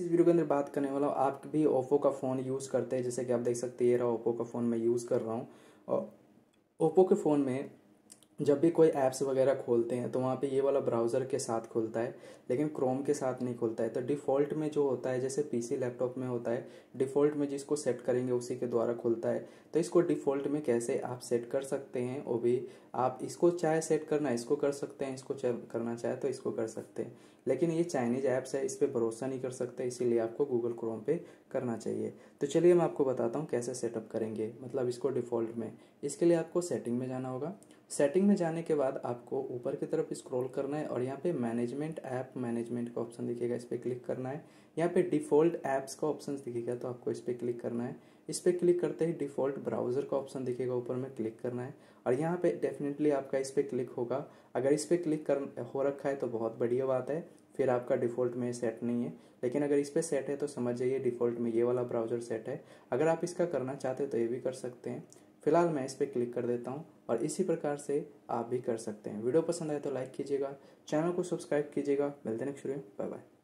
इस वीडियो के अंदर बात करने वाला हूँ आप भी ओप्पो का फ़ोन यूज़ करते हैं जैसे कि आप देख सकते हैं ये रहा ओप्पो का फ़ोन मैं यूज़ कर रहा हूँ और ओप्पो के फ़ोन में जब भी कोई ऐप्स वगैरह खोलते हैं तो वहाँ पे ये वाला ब्राउज़र के साथ खुलता है लेकिन क्रोम के साथ नहीं खुलता है तो डिफ़ॉल्ट में जो होता है जैसे पीसी लैपटॉप में होता है डिफ़ॉल्ट में जिसको सेट करेंगे उसी के द्वारा खुलता है तो इसको डिफ़ॉल्ट में कैसे आप सेट कर सकते हैं वो भी आप इसको चाहे सेट करना इसको कर सकते हैं इसको करना चाहे तो इसको कर सकते हैं लेकिन ये चाइनीज ऐप्स है इस पर भरोसा नहीं कर सकते इसीलिए आपको गूगल क्रोम पे करना चाहिए तो चलिए मैं आपको बताता हूँ कैसे सेटअप करेंगे मतलब इसको डिफ़ॉल्ट में इसके लिए आपको सेटिंग में जाना होगा सेटिंग में जाने के बाद आपको ऊपर की तरफ स्क्रॉल करना है और यहाँ पे मैनेजमेंट ऐप मैनेजमेंट का ऑप्शन दिखेगा इस पर क्लिक करना है यहाँ पे डिफ़ॉल्ट ऐप्स का ऑप्शन दिखेगा तो आपको इस पर क्लिक करना है इस पर क्लिक करते ही डिफ़ॉल्ट ब्राउज़र का ऑप्शन दिखेगा ऊपर में क्लिक करना है और यहाँ पे डेफिनेटली आपका इस पर क्लिक होगा अगर इस पर क्लिक कर हो रखा है तो बहुत बढ़िया बात है फिर आपका डिफ़ॉल्ट में सेट नहीं है लेकिन अगर इस पर सेट है तो समझ जाइए डिफ़ॉल्ट में ये वाला ब्राउज़र सेट है अगर आप इसका करना चाहते हो तो ये भी कर सकते हैं फिलहाल मैं इस पर क्लिक कर देता हूँ और इसी प्रकार से आप भी कर सकते हैं वीडियो पसंद आए तो लाइक कीजिएगा चैनल को सब्सक्राइब कीजिएगा मिलते नेक्स्ट वीडियो बाय बाय